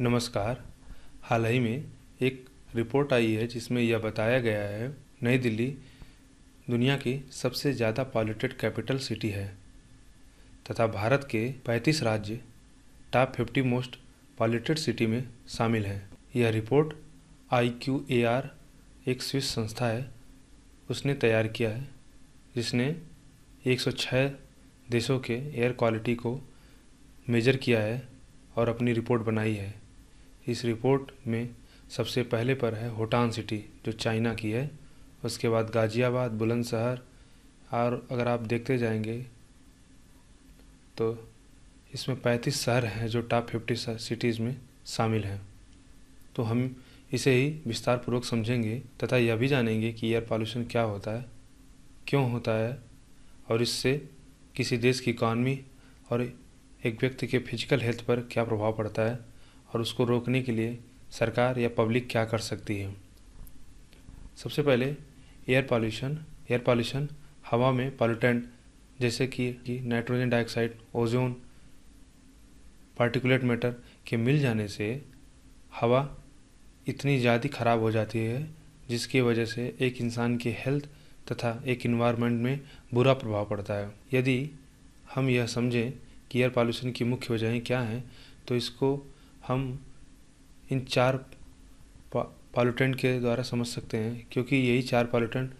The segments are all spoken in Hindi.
नमस्कार हाल ही में एक रिपोर्ट आई है जिसमें यह बताया गया है नई दिल्ली दुनिया की सबसे ज़्यादा पॉल्यूटेड कैपिटल सिटी है तथा भारत के 35 राज्य टॉप 50 मोस्ट पॉल्यूटेड सिटी में शामिल हैं यह report I Q A R एक स्विस संस्था है उसने तैयार किया है जिसने 106 देशों के एयर क्वालिटी को मेजर किया है और अपनी रिपोर्ट बनाई है इस रिपोर्ट में सबसे पहले पर है होटान सिटी जो चाइना की है उसके बाद गाज़ियाबाद बुलंदशहर और अगर आप देखते जाएंगे तो इसमें पैंतीस शहर हैं जो टॉप फिफ्टी सिटीज़ में शामिल हैं तो हम इसे ही विस्तार पूर्वक समझेंगे तथा यह भी जानेंगे कि एयर पॉल्यूशन क्या होता है क्यों होता है और इससे किसी देश की इकॉनमी और एक व्यक्ति के फिजिकल हेल्थ पर क्या प्रभाव पड़ता है और उसको रोकने के लिए सरकार या पब्लिक क्या कर सकती है सबसे पहले एयर पॉल्यूशन एयर पॉल्यूशन हवा में पॉल्यूटेंट जैसे कि, nitrogen dioxide ozone particulate matter के मिल जाने से हवा इतनी ज़्यादा ख़राब हो जाती है जिसकी वजह से एक इंसान की हेल्थ तथा एक इन्वायरमेंट में बुरा प्रभाव पड़ता है यदि हम यह समझें कि एयर पॉल्यूशन की मुख्य वजहें क्या हैं तो इसको हम इन चार पॉल्यूटेंट के द्वारा समझ सकते हैं क्योंकि यही चार पॉल्यूटेंट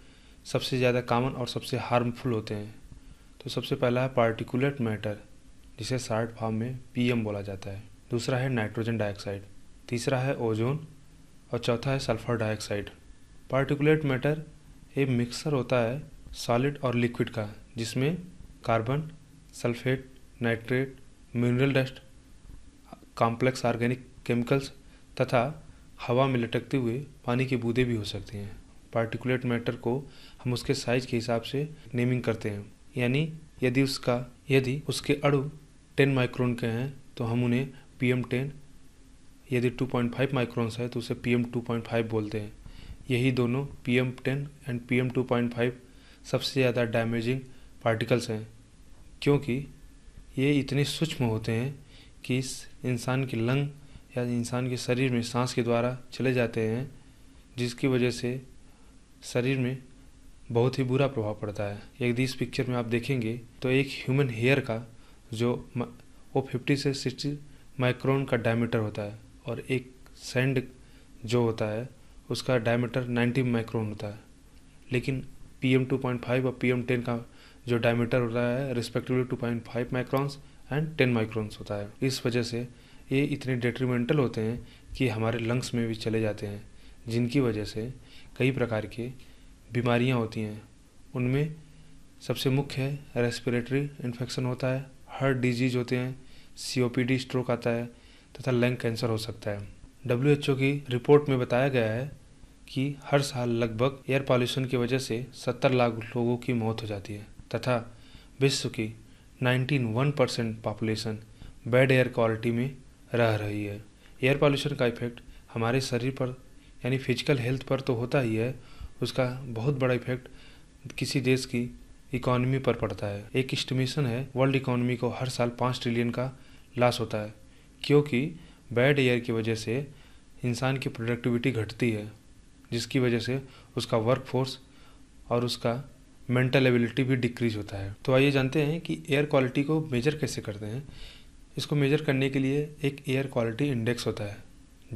सबसे ज़्यादा कॉमन और सबसे हार्मफुल होते हैं तो सबसे पहला है पार्टिकुलेट मैटर जिसे शार्ट फॉर्म में पीएम बोला जाता है दूसरा है नाइट्रोजन डाइऑक्साइड तीसरा है ओजोन और चौथा है सल्फर डाइऑक्साइड पार्टिकुलेट मैटर एक मिक्सर होता है सॉलिड और लिक्विड का जिसमें carbon sulphate nitrate mineral dust complex organic chemicals तथा हवा में लटकते हुए पानी के बूंदे भी हो सकती हैं पार्टिकुलेट मैटर को हम उसके साइज के हिसाब से नेमिंग करते हैं यानी यदि उसका यदि उसके अड़ु टेन माइक्रोन के हैं तो हम उन्हें पी एम टेन यदि टू पॉइंट फाइव माइक्रोन्स है तो उसे P M two point five बोलते हैं यही दोनों P M ten and P M two point five सबसे ज़्यादा डैमेजिंग पार्टिकल्स हैं क्योंकि ये इतने सूक्ष्म होते हैं कि इस इंसान के लंग या इंसान के शरीर में सांस के द्वारा चले जाते हैं जिसकी वजह से शरीर में बहुत ही बुरा प्रभाव पड़ता है यदि इस पिक्चर में आप देखेंगे तो एक ह्यूमन हेयर का जो वो फिफ्टी से सिक्सटी माइक्रोन का डायमीटर होता है और एक सैंड जो होता है उसका डायमीटर 90 माइक्रोन होता है लेकिन P M two point five और पी एम टेन का जो डायमीटर होता है respectively two point five microns and ten microns होता है इस वजह से ये इतने डेट्रीमेंटल होते हैं कि हमारे लंग्स में भी चले जाते हैं जिनकी वजह से कई प्रकार के बीमारियाँ होती हैं उनमें सबसे मुख्य है रेस्पिरेटरी इन्फेक्शन होता है हार्ट डिजीज होते हैं सीओपीडी स्ट्रोक आता है तथा लंग कैंसर हो सकता है डब्ल्यू की रिपोर्ट में बताया गया है कि हर साल लगभग एयर पॉल्यूशन की वजह से 70 लाख लोगों की मौत हो जाती है तथा विश्व की one percent population bad air quality में रह रही है एयर पॉल्यूशन का इफेक्ट हमारे शरीर पर यानी फिजिकल हेल्थ पर तो होता ही है उसका बहुत बड़ा इफेक्ट किसी देश की इकॉनमी पर पड़ता है एक इस्टिमेशन है वर्ल्ड इकोनॉमी को हर साल पाँच ट्रिलियन का लॉस होता है क्योंकि बैड एयर की वजह से इंसान की प्रोडक्टिविटी घटती है जिसकी वजह से उसका वर्क फोर्स और उसका मेंटल एबिलिटी भी डिक्रीज होता है तो आइए जानते हैं कि एयर क्वालिटी को मेजर कैसे करते हैं इसको मेजर करने के लिए एक एयर क्वालिटी इंडेक्स होता है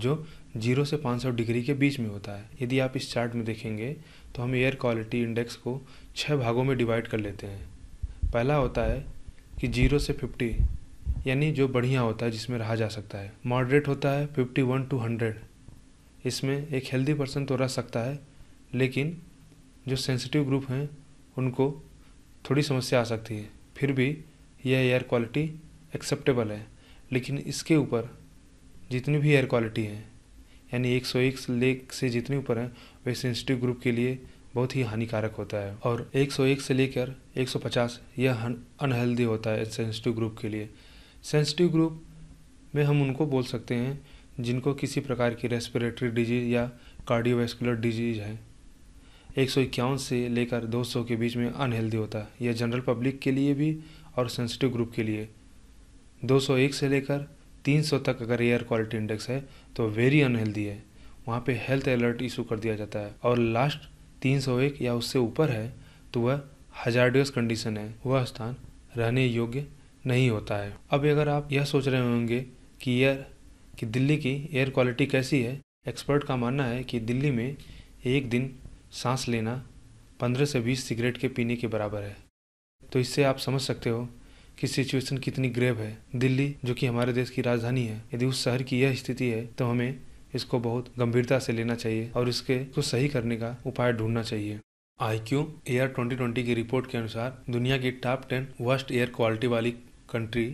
जो जीरो से पाँच सौ डिग्री के बीच में होता है यदि आप इस चार्ट में देखेंगे तो हम एयर क्वालिटी इंडेक्स को छः भागों में डिवाइड कर लेते हैं पहला होता है कि जीरो से फिफ्टी यानी जो बढ़िया होता है जिसमें रहा जा सकता है मॉडरेट होता है फिफ्टी वन टू हंड्रेड इसमें एक हेल्दी पर्सन तो रह सकता है लेकिन जो सेंसिटिव ग्रुप हैं उनको थोड़ी समस्या आ सकती है फिर भी यह एयर क्वालिटी एक्सेप्टेबल है लेकिन इसके ऊपर जितनी भी एयर क्वालिटी है यानी एक सौ एक लेक से जितने ऊपर है वह सेंसिटिव ग्रुप के लिए बहुत ही हानिकारक होता है और 101 से लेकर 150 यह अनहेल्दी होता है सेंसिटिव ग्रुप के लिए सेंसिटिव ग्रुप में हम उनको बोल सकते हैं जिनको किसी प्रकार की रेस्पिरेटरी डिजीज़ या कार्डियोवैस्कुलर डिजीज़ है एक सौ इक्यावन से लेकर दो सौ के बीच में अनहेल्दी होता है यह जनरल पब्लिक के लिए भी और सेंसिटिव ग्रुप के लिए दो सौ एक से लेकर तीन सौ तक अगर एयर क्वालिटी इंडेक्स है तो वेरी अनहेल्दी है वहाँ पे हेल्थ अलर्ट इशू कर दिया जाता है और लास्ट तीन सौ एक या उससे ऊपर है तो वह हजारडियस कंडीशन है वह स्थान रहने योग्य नहीं होता है अब अगर आप यह सोच रहे होंगे कि एयर कि दिल्ली की एयर क्वालिटी कैसी है एक्सपर्ट का मानना है कि दिल्ली में एक दिन सांस लेना पंद्रह से बीस सिगरेट के पीने के बराबर है तो इससे आप समझ सकते हो कि सिचुएशन कितनी ग्रेव है दिल्ली जो कि हमारे देश की राजधानी है यदि उस शहर की यह स्थिति है तो हमें इसको बहुत गंभीरता से लेना चाहिए और इसके को सही करने का उपाय ढूंढना चाहिए I Q air twenty twenty की रिपोर्ट के अनुसार दुनिया की top ten worst air quality वाली कंट्री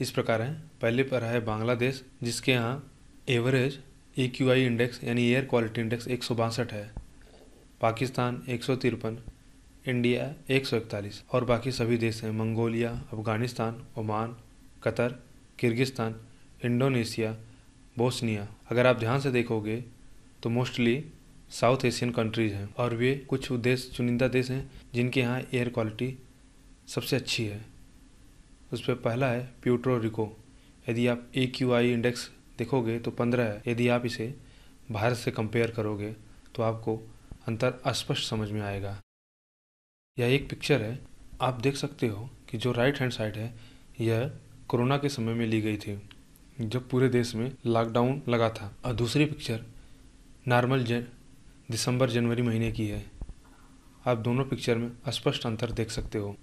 इस प्रकार है पहले पर है बांग्लादेश जिसके यहाँ average A Q I index यानी एयर क्वालिटी इंडेक्स एक है पाकिस्तान एक सौ तिरपन इंडिया एक सौ इकतालीस और बाकी सभी देश हैं Mongolia Afghanistan Oman Qatar Kyrgyzstan Indonesia Bosnia अगर आप ध्यान से देखोगे तो मोस्टली साउथ एशियन कंट्रीज़ हैं और वे कुछ देश चुनिंदा देश हैं जिनके यहाँ एयर क्वालिटी सबसे अच्छी है उस पर पहला है प्यूट्रो रिको यदि आप ए क्यू आई इंडेक्स देखोगे तो पंद्रह है यदि आप इसे भारत से कंपेयर करोगे तो आपको अंतर अस्पष्ट समझ में आएगा यह एक पिक्चर है आप देख सकते हो कि जो राइट हैंड साइड है यह कोरोना के समय में ली गई थी जब पूरे देश में लॉकडाउन लगा था और दूसरी पिक्चर नॉर्मल जन दिसंबर जनवरी महीने की है आप दोनों पिक्चर में स्पष्ट अंतर देख सकते हो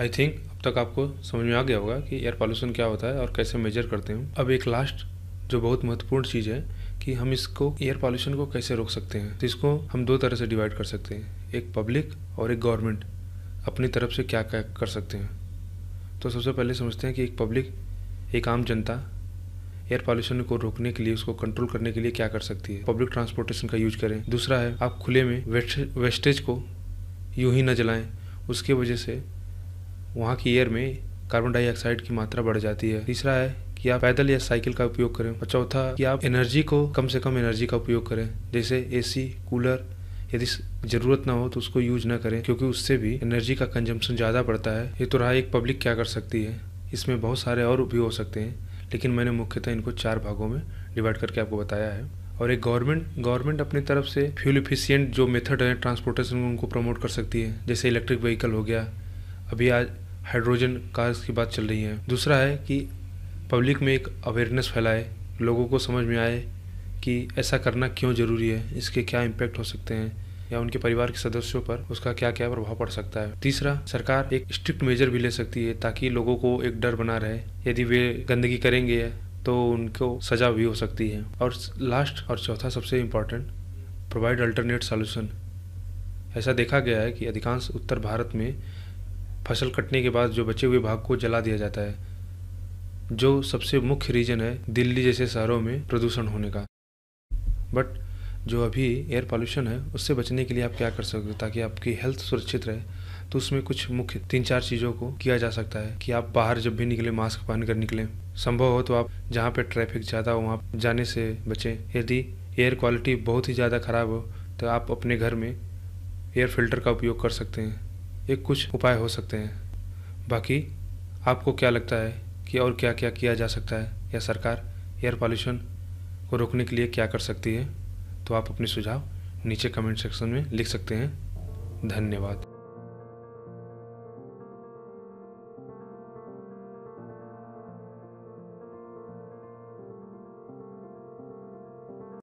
आई थिंक अब तक आपको समझ में आ गया होगा कि एयर पॉल्यूशन क्या होता है और कैसे मेजर करते हैं अब एक लास्ट जो बहुत महत्वपूर्ण चीज़ है कि हम इसको एयर पॉल्यूशन को कैसे रोक सकते हैं तो इसको हम दो तरह से डिवाइड कर सकते हैं एक पब्लिक और एक गवर्नमेंट अपनी तरफ से क्या क्या कर सकते हैं तो सबसे पहले समझते हैं कि एक पब्लिक एक आम जनता एयर पॉल्यूशन को रोकने के लिए उसको कंट्रोल करने के लिए क्या कर सकती है पब्लिक ट्रांसपोर्टेशन का यूज करें दूसरा है आप खुले में वेस्टेज को यूं ही न जलाएं उसके वजह से वहाँ की एयर में कार्बन डाइऑक्साइड की मात्रा बढ़ जाती है तीसरा है कि आप पैदल या साइकिल का उपयोग करें और चौथा कि आप एनर्जी को कम से कम एनर्जी का उपयोग करें जैसे एसी कूलर यदि ज़रूरत ना हो तो उसको यूज ना करें क्योंकि उससे भी एनर्जी का कंजम्पशन ज़्यादा पड़ता है ये तो रहा एक पब्लिक क्या कर सकती है इसमें बहुत सारे और भी हो सकते हैं लेकिन मैंने मुख्यतः इनको चार भागों में डिवाइड करके आपको बताया है और एक गवर्नमेंट गवर्नमेंट अपनी तरफ से फ्यूल इफिशियंट जो मेथड है ट्रांसपोर्टेशन उनको प्रमोट कर सकती है जैसे इलेक्ट्रिक व्हीकल हो गया अभी आज हाइड्रोजन कार्स की बात चल रही है दूसरा है कि पब्लिक में एक अवेयरनेस फैलाए लोगों को समझ में आए कि ऐसा करना क्यों ज़रूरी है इसके क्या इम्पैक्ट हो सकते हैं या उनके परिवार के सदस्यों पर उसका क्या क्या प्रभाव पड़ सकता है तीसरा सरकार एक स्ट्रिक्ट मेजर भी ले सकती है ताकि लोगों को एक डर बना रहे यदि वे गंदगी करेंगे तो उनको सजा भी हो सकती है और लास्ट और चौथा सबसे इम्पॉर्टेंट प्रोवाइड अल्टरनेट सॉल्यूशन ऐसा देखा गया है कि अधिकांश उत्तर भारत में फसल कटने के बाद जो बचे हुए भाग को जला दिया जाता है जो सबसे मुख्य रीज़न है दिल्ली जैसे शहरों में प्रदूषण होने का बट जो अभी एयर पॉल्यूशन है उससे बचने के लिए आप क्या कर सकते हो ताकि आपकी हेल्थ सुरक्षित रहे तो उसमें कुछ मुख्य तीन चार चीज़ों को किया जा सकता है कि आप बाहर जब भी निकले मास्क पहन कर निकलें संभव हो तो आप जहाँ पे ट्रैफिक ज़्यादा हो वहाँ जाने से बचें यदि एयर क्वालिटी बहुत ही ज़्यादा ख़राब हो तो आप अपने घर में एयर फिल्टर का उपयोग कर सकते हैं ये कुछ उपाय हो सकते हैं बाकी आपको क्या लगता है कि और क्या क्या किया जा सकता है या सरकार एयर पॉल्यूशन को रोकने के लिए क्या कर सकती है तो आप अपने सुझाव नीचे कमेंट सेक्शन में लिख सकते हैं धन्यवाद